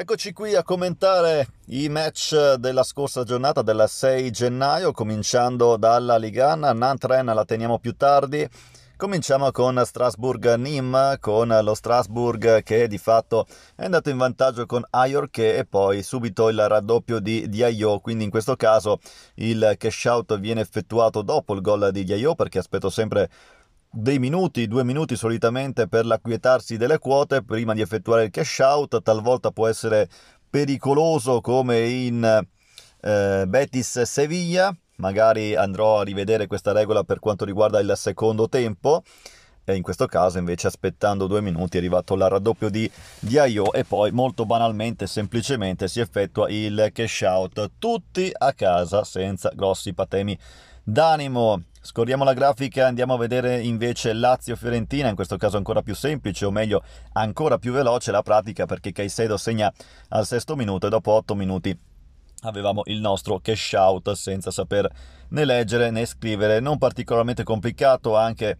Eccoci qui a commentare i match della scorsa giornata del 6 gennaio, cominciando dalla Ligana, Nantren la teniamo più tardi. Cominciamo con Strasburg-Nîmes, con lo Strasburg che di fatto è andato in vantaggio con Ajorche e poi subito il raddoppio di Diaio, quindi in questo caso il cash out viene effettuato dopo il gol di Diaio perché aspetto sempre dei minuti, due minuti solitamente per l'acquietarsi delle quote prima di effettuare il cash out, talvolta può essere pericoloso come in eh, Betis Sevilla, magari andrò a rivedere questa regola per quanto riguarda il secondo tempo e in questo caso invece aspettando due minuti è arrivato il raddoppio di Diaio e poi molto banalmente semplicemente si effettua il cash out tutti a casa senza grossi patemi d'animo Scorriamo la grafica, andiamo a vedere invece Lazio-Fiorentina, in questo caso ancora più semplice, o meglio ancora più veloce la pratica perché Caicedo segna al sesto minuto e dopo otto minuti avevamo il nostro cash out senza saper né leggere né scrivere, non particolarmente complicato anche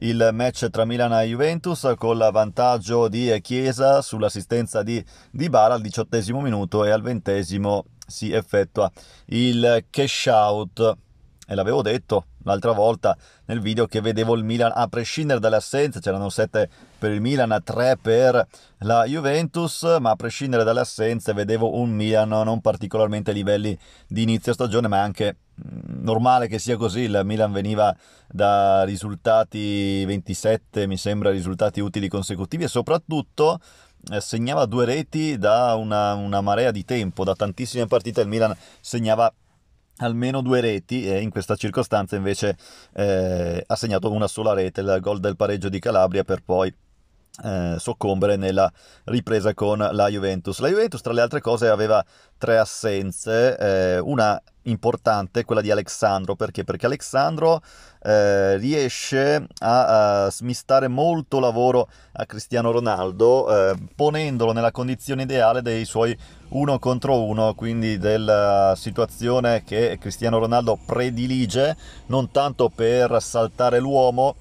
il match tra Milan e Juventus con l'avvantaggio di Chiesa sull'assistenza di Dybala al diciottesimo minuto e al ventesimo si effettua il cash out e l'avevo detto l'altra volta nel video che vedevo il Milan a prescindere dalle assenze, c'erano 7 per il Milan, 3 per la Juventus, ma a prescindere dalle assenze vedevo un Milan non particolarmente a livelli di inizio stagione, ma anche mm, normale che sia così, il Milan veniva da risultati 27, mi sembra, risultati utili consecutivi e soprattutto eh, segnava due reti da una, una marea di tempo, da tantissime partite il Milan segnava almeno due reti e in questa circostanza invece eh, ha segnato una sola rete, il gol del pareggio di Calabria per poi eh, soccombere nella ripresa con la Juventus. La Juventus, tra le altre cose, aveva tre assenze, eh, una importante, quella di Alessandro, perché? Perché Alessandro eh, riesce a, a, smistare molto lavoro a Cristiano Ronaldo, eh, ponendolo nella condizione ideale dei suoi uno contro uno, quindi della situazione che Cristiano Ronaldo predilige non tanto per saltare l'uomo,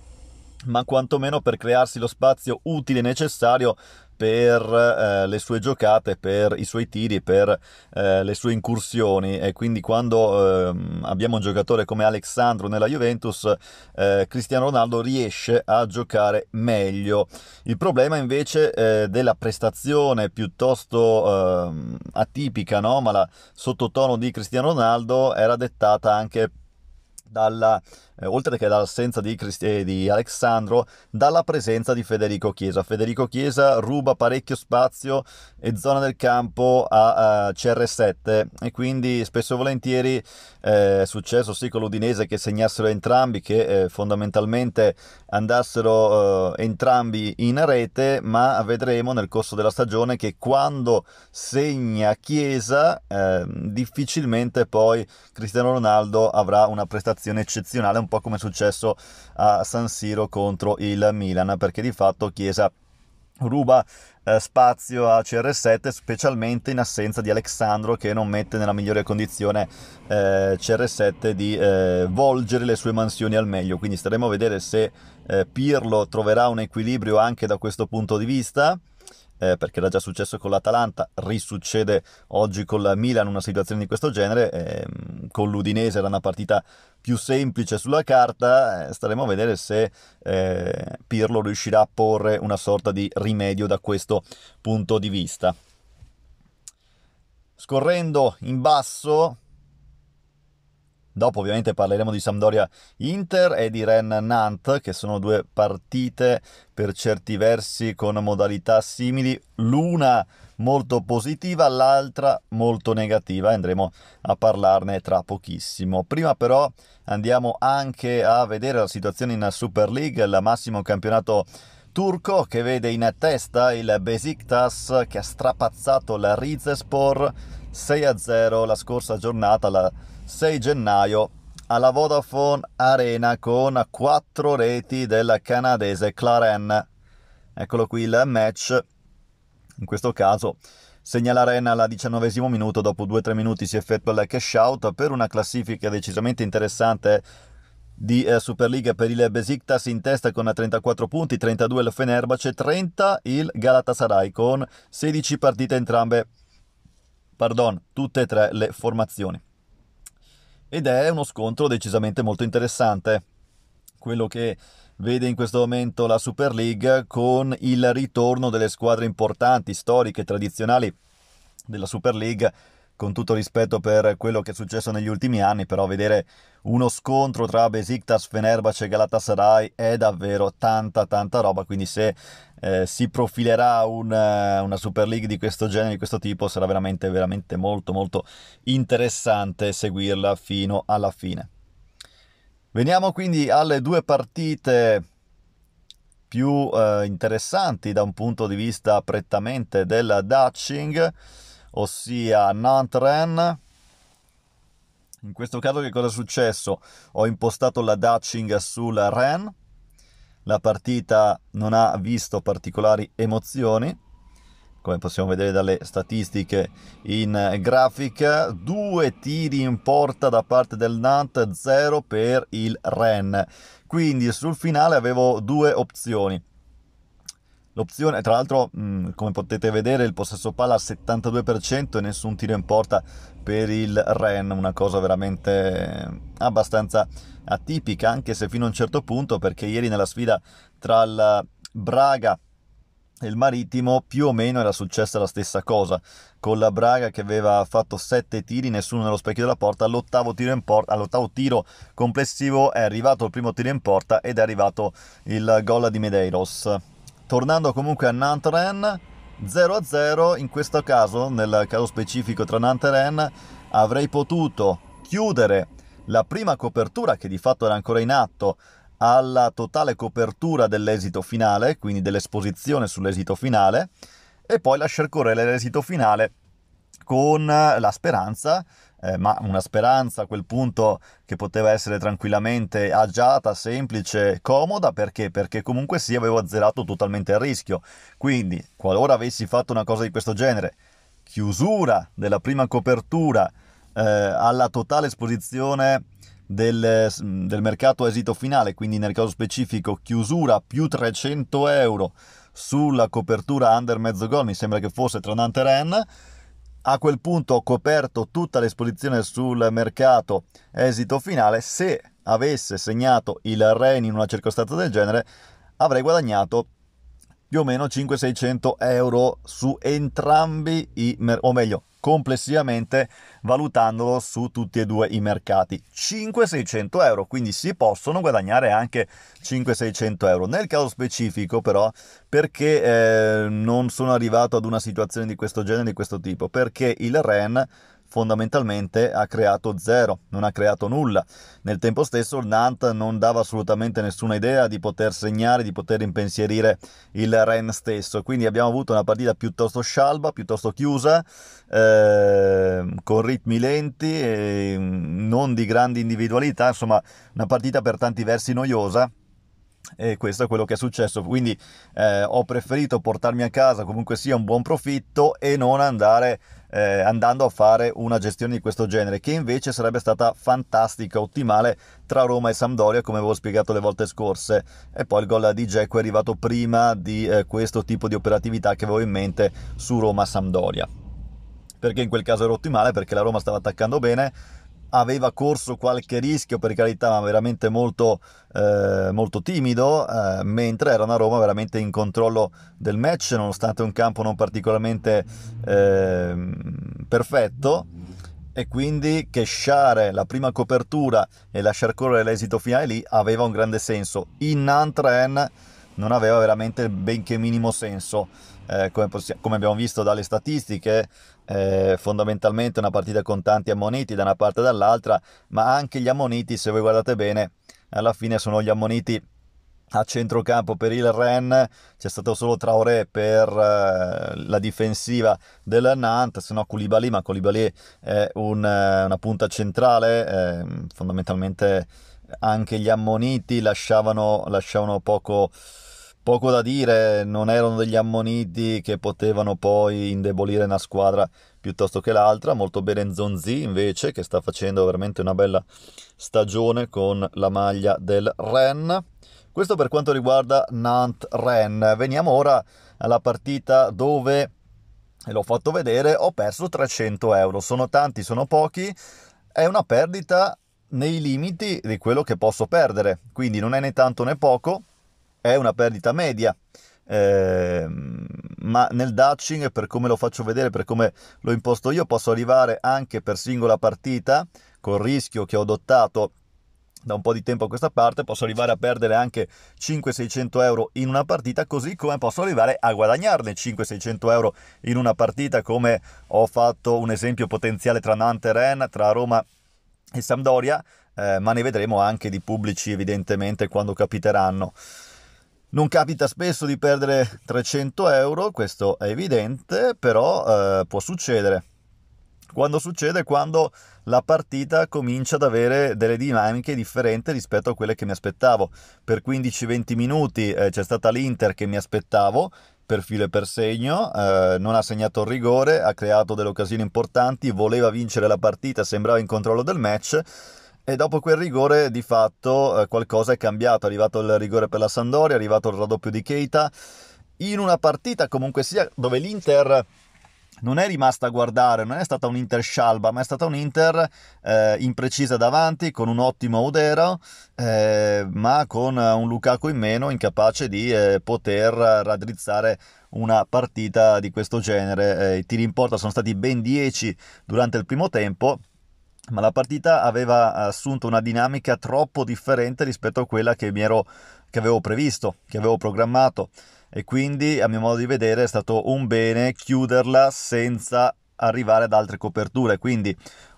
ma quantomeno per crearsi lo spazio utile e necessario per eh, le sue giocate, per i suoi tiri, per eh, le sue incursioni e quindi quando eh, abbiamo un giocatore come Alexandro nella Juventus, eh, Cristiano Ronaldo riesce a giocare meglio. Il problema invece eh, della prestazione piuttosto ehm, atipica, no? ma la sottotono di Cristiano Ronaldo era dettata anche per dalla, eh, oltre che dall'assenza di, Crist- eh, di, Alessandro, dalla presenza di Federico Chiesa. Federico Chiesa ruba parecchio spazio e zona del campo a, a CR7 e quindi spesso e volentieri eh, è successo sì con l'Udinese che segnassero entrambi, che eh, fondamentalmente andassero eh, entrambi in rete, ma vedremo nel corso della stagione che quando segna Chiesa ehm, difficilmente poi Cristiano Ronaldo avrà una prestazione prestazione eccezionale, un po' come è successo a San Siro contro il Milan, perché di fatto Chiesa ruba eh, spazio a CR7 specialmente in assenza di Alexandro che non mette nella migliore condizione eh, CR7 di eh, volgere le sue mansioni al meglio quindi staremo a vedere se eh, Pirlo troverà un equilibrio anche da questo punto di vista eh, perché era già successo con l'Atalanta, risuccede oggi con la Milan una situazione di questo genere, eh, con l'Udinese era una partita più semplice sulla carta, eh, staremo a vedere se eh, Pirlo riuscirà a porre una sorta di rimedio da questo punto di vista. Scorrendo in basso, Dopo ovviamente parleremo di Sampdoria-Inter e di Rennes-Nantes, che sono due partite per certi versi con modalità simili, l'una molto positiva, l'altra molto negativa, andremo a parlarne tra pochissimo. Prima però andiamo anche a vedere la situazione in Super League, il massimo campionato turco che vede in testa il Besiktas che ha strapazzato la Rizespor 6-0 la scorsa giornata, la 6 gennaio alla Vodafone Arena con quattro reti del canadese Claren. Eccolo qui il match, in questo caso segna l'Arena alla diciannovesimo minuto, dopo 2-3 minuti si effettua il cash out per una classifica decisamente interessante di eh, Superliga per il Besiktas in testa con 34 punti, 32 il Fenerbahce, 30 il Galatasaray con 16 partite entrambe, pardon, tutte e tre le formazioni ed è uno scontro decisamente molto interessante. Quello che vede in questo momento la Super League con il ritorno delle squadre importanti, storiche, tradizionali della Super League con tutto rispetto per quello che è successo negli ultimi anni, però vedere uno scontro tra Besiktas, Fenerbahce e Galatasaray è davvero tanta tanta roba, quindi se eh, si profilerà un, eh, una Super League di questo genere, di questo tipo, sarà veramente veramente molto molto interessante seguirla fino alla fine. Veniamo quindi alle due partite più eh, interessanti da un punto di vista prettamente del Dutching ossia Nantes-Rennes. In questo caso che cosa è successo? Ho impostato la Dutching sul Ren, la partita non ha visto particolari emozioni, come possiamo vedere dalle statistiche in grafica, due tiri in porta da parte del Nantes, 0 per il Ren. Quindi sul finale avevo due opzioni L'opzione, tra l'altro, mm, come potete vedere, il possesso palla al 72% e nessun tiro in porta per il Ren, una cosa veramente abbastanza atipica, anche se fino a un certo punto, perché ieri nella sfida tra il Braga e il Marittimo più o meno era successa la stessa cosa, con la Braga che aveva fatto 7 tiri, nessuno nello specchio della porta, all'ottavo tiro, porta, all'ottavo tiro complessivo è arrivato il primo tiro in porta ed è arrivato il gol di Medeiros. Tornando comunque a Nantes-Rennes, 0-0, in questo caso, nel caso specifico tra Nantes e avrei potuto chiudere la prima copertura che di fatto era ancora in atto alla totale copertura dell'esito finale, quindi dell'esposizione sull'esito finale, e poi lasciar correre l'esito finale con la speranza eh, ma una speranza a quel punto che poteva essere tranquillamente agiata, semplice, comoda, perché? Perché comunque sì avevo azzerato totalmente il rischio. Quindi, qualora avessi fatto una cosa di questo genere, chiusura della prima copertura eh, alla totale esposizione del, del mercato esito finale, quindi nel caso specifico chiusura più 300 euro sulla copertura under mezzo gol, mi sembra che fosse Tronante Ren, a quel punto ho coperto tutta l'esposizione sul mercato esito finale, se avesse segnato il Ren in una circostanza del genere avrei guadagnato più o meno 5-600 euro su entrambi i, mercati o meglio complessivamente valutandolo su tutti e due i mercati. 5-600 euro, quindi si possono guadagnare anche 5-600 euro. Nel caso specifico però, perché eh, non sono arrivato ad una situazione di questo genere, di questo tipo? Perché il REN fondamentalmente ha creato zero, non ha creato nulla. Nel tempo stesso il Nantes non dava assolutamente nessuna idea di poter segnare, di poter impensierire il Ren stesso, quindi abbiamo avuto una partita piuttosto scialba, piuttosto chiusa, eh, con ritmi lenti, eh, non di grandi individualità, insomma una partita per tanti versi noiosa e questo è quello che è successo quindi eh, ho preferito portarmi a casa comunque sia un buon profitto e non andare eh, andando a fare una gestione di questo genere, che invece sarebbe stata fantastica, ottimale tra Roma e Sampdoria, come avevo spiegato le volte scorse. E poi il gol di Dzeko è arrivato prima di eh, questo tipo di operatività che avevo in mente su Roma-Sampdoria. Perché in quel caso era ottimale, perché la Roma stava attaccando bene, aveva corso qualche rischio per carità ma veramente molto, eh, molto timido eh, mentre era una Roma veramente in controllo del match nonostante un campo non particolarmente eh, perfetto e quindi che sciare la prima copertura e lasciar correre l'esito finale lì aveva un grande senso in Antren non aveva veramente benché minimo senso eh, come, possiamo, come, abbiamo visto dalle statistiche, eh, fondamentalmente una partita con tanti ammoniti da una parte e dall'altra, ma anche gli ammoniti, se voi guardate bene, alla fine sono gli ammoniti a centrocampo per il Ren c'è stato solo Traoré per eh, la difensiva del Nantes, se no Koulibaly, ma Koulibaly è un, eh, una punta centrale, ehm, fondamentalmente anche gli ammoniti lasciavano, lasciavano poco poco da dire, non erano degli ammoniti che potevano poi indebolire una squadra piuttosto che l'altra, molto bene Zonzi invece che sta facendo veramente una bella stagione con la maglia del Ren. Questo per quanto riguarda Nant-Ren. Veniamo ora alla partita dove, e l'ho fatto vedere, ho perso 300 euro. Sono tanti, sono pochi, è una perdita nei limiti di quello che posso perdere, quindi non è né tanto né poco è una perdita media. Eh, ma nel Dutching, per come lo faccio vedere, per come lo imposto io, posso arrivare anche per singola partita, col rischio che ho adottato da un po' di tempo a questa parte, posso arrivare a perdere anche 5-600 euro in una partita, così come posso arrivare a guadagnarne 5-600 euro in una partita, come ho fatto un esempio potenziale tra Nantes e Rennes, tra Roma e Sampdoria, eh, ma ne vedremo anche di pubblici evidentemente quando capiteranno. Non capita spesso di perdere 300 euro, questo è evidente, però eh, può succedere. Quando succede? Quando la partita comincia ad avere delle dinamiche differenti rispetto a quelle che mi aspettavo. Per 15-20 minuti eh, c'è stata l'Inter che mi aspettavo, per filo e per segno, eh, non ha segnato il rigore, ha creato delle occasioni importanti, voleva vincere la partita, sembrava in controllo del match e dopo quel rigore, di fatto, eh, qualcosa è cambiato. È arrivato il rigore per la Sandoria, è arrivato il raddoppio di Keita. In una partita, comunque sia, dove l'Inter non è rimasta a guardare, non è stata un'Inter scialba, ma è stata un'Inter eh, imprecisa davanti, con un ottimo Udero, eh, ma con un Lukaku in meno, incapace di eh, poter raddrizzare una partita di questo genere. Eh, I tiri in porta sono stati ben 10 durante il primo tempo ma la partita aveva assunto una dinamica troppo differente rispetto a quella che, ero, che, avevo previsto, che avevo programmato e quindi a mio modo di vedere è stato un bene chiuderla senza arrivare ad altre coperture quindi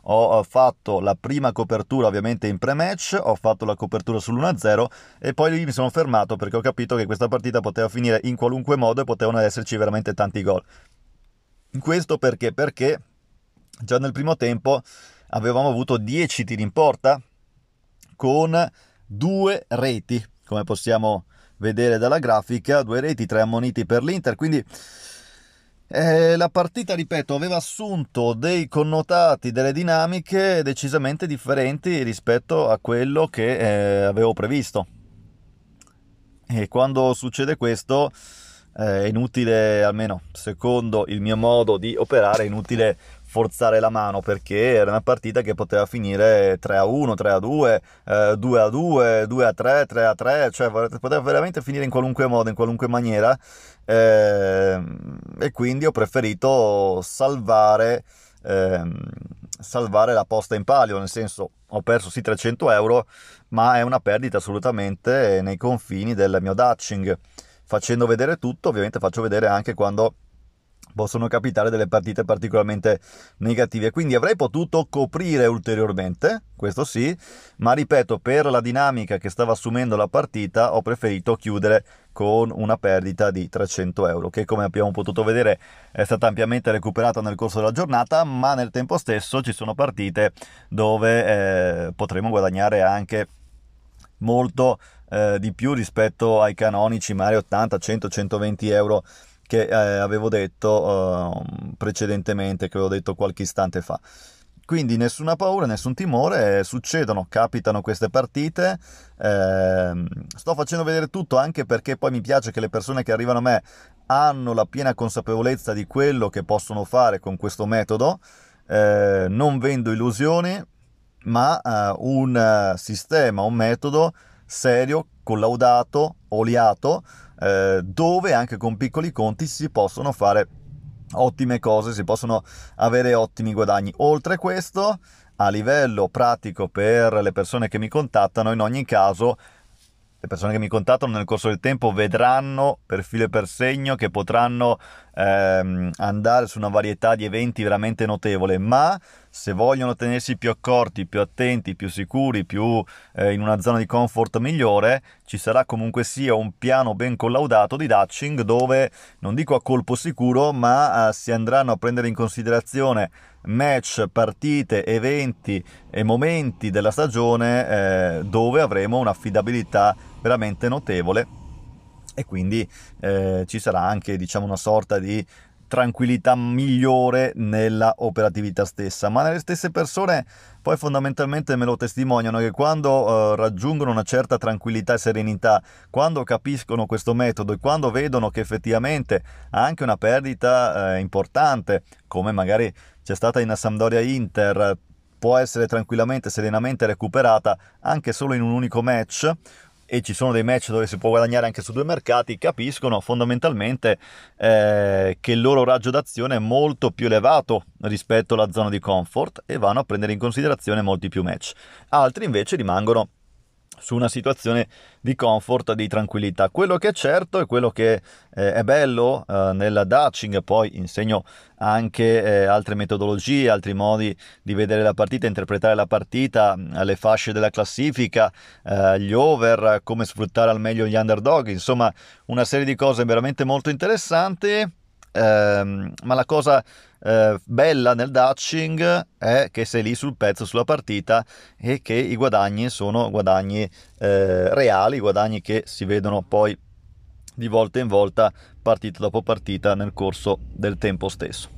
ho fatto la prima copertura ovviamente in pre-match, ho fatto la copertura sull'1-0 e poi lì mi sono fermato perché ho capito che questa partita poteva finire in qualunque modo e potevano esserci veramente tanti gol. Questo perché? Perché già nel primo tempo avevamo avuto 10 tiri in porta con due reti, come possiamo vedere dalla grafica, due reti, tre ammoniti per l'Inter, quindi eh, la partita, ripeto, aveva assunto dei connotati, delle dinamiche decisamente differenti rispetto a quello che eh, avevo previsto. E quando succede questo eh, è inutile, almeno secondo il mio modo di operare, è inutile forzare la mano perché era una partita che poteva finire 3 a 1, 3 a 2, eh, 2 a 2, 2 a 3, 3 a 3, cioè poteva veramente finire in qualunque modo, in qualunque maniera eh, e quindi ho preferito salvare, eh, salvare la posta in palio, nel senso ho perso sì 300 euro ma è una perdita assolutamente nei confini del mio dutching facendo vedere tutto ovviamente faccio vedere anche quando possono capitare delle partite particolarmente negative. Quindi avrei potuto coprire ulteriormente, questo sì, ma ripeto, per la dinamica che stava assumendo la partita ho preferito chiudere con una perdita di 300 euro, che come abbiamo potuto vedere è stata ampiamente recuperata nel corso della giornata, ma nel tempo stesso ci sono partite dove eh, potremo guadagnare anche molto eh, di più rispetto ai canonici magari 80, 100, 120 euro che eh, avevo detto eh, precedentemente, che avevo detto qualche istante fa. Quindi nessuna paura, nessun timore, eh, succedono, capitano queste partite. Eh, sto facendo vedere tutto anche perché poi mi piace che le persone che arrivano a me hanno la piena consapevolezza di quello che possono fare con questo metodo. Eh, non vendo illusioni, ma eh, un sistema, un metodo serio, collaudato, oliato eh, dove anche con piccoli conti si possono fare ottime cose, si possono avere ottimi guadagni. Oltre a questo, a livello pratico per le persone che mi contattano, in ogni caso le persone che mi contattano nel corso del tempo vedranno per filo e per segno che potranno ehm, andare su una varietà di eventi veramente notevole, ma se vogliono tenersi più accorti, più attenti, più sicuri, più eh, in una zona di comfort migliore, ci sarà comunque sia un piano ben collaudato di Dutching dove non dico a colpo sicuro, ma eh, si andranno a prendere in considerazione match, partite, eventi e momenti della stagione eh, dove avremo un'affidabilità veramente notevole e quindi eh, ci sarà anche diciamo, una sorta di tranquillità migliore nella operatività stessa, ma le stesse persone poi fondamentalmente me lo testimoniano che quando eh, raggiungono una certa tranquillità e serenità, quando capiscono questo metodo e quando vedono che effettivamente anche una perdita eh, importante, come magari c'è stata in Sampdoria Inter, può essere tranquillamente, serenamente recuperata anche solo in un unico match e ci sono dei match dove si può guadagnare anche su due mercati, capiscono fondamentalmente eh, che il loro raggio d'azione è molto più elevato rispetto alla zona di comfort e vanno a prendere in considerazione molti più match. Altri invece rimangono su una situazione di comfort, di tranquillità. Quello che è certo e quello che eh, è bello eh, nella Dutching, poi insegno anche eh, altre metodologie, altri modi di vedere la partita, interpretare la partita, mm, le fasce della classifica, eh, gli over, come sfruttare al meglio gli underdog, insomma una serie di cose veramente molto interessanti ehm, ma la cosa eh, bella nel Dutching è che sei lì sul pezzo, sulla partita e che i guadagni sono guadagni eh, reali, guadagni che si vedono poi di volta in volta, partita dopo partita nel corso del tempo stesso.